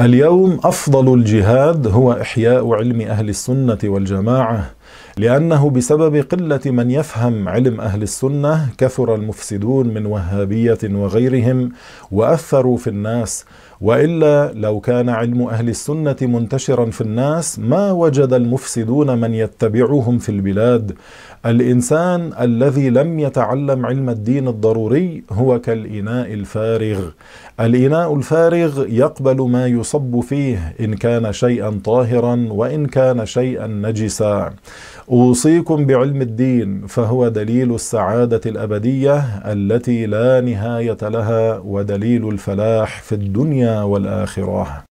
اليوم أفضل الجهاد هو إحياء علم أهل السنة والجماعة لأنه بسبب قلة من يفهم علم أهل السنة كثر المفسدون من وهابية وغيرهم وأثروا في الناس والا لو كان علم اهل السنه منتشرا في الناس ما وجد المفسدون من يتبعهم في البلاد الانسان الذي لم يتعلم علم الدين الضروري هو كالاناء الفارغ الاناء الفارغ يقبل ما يصب فيه ان كان شيئا طاهرا وان كان شيئا نجسا اوصيكم بعلم الدين فهو دليل السعاده الابديه التي لا نهايه لها ودليل الفلاح في الدنيا والاخره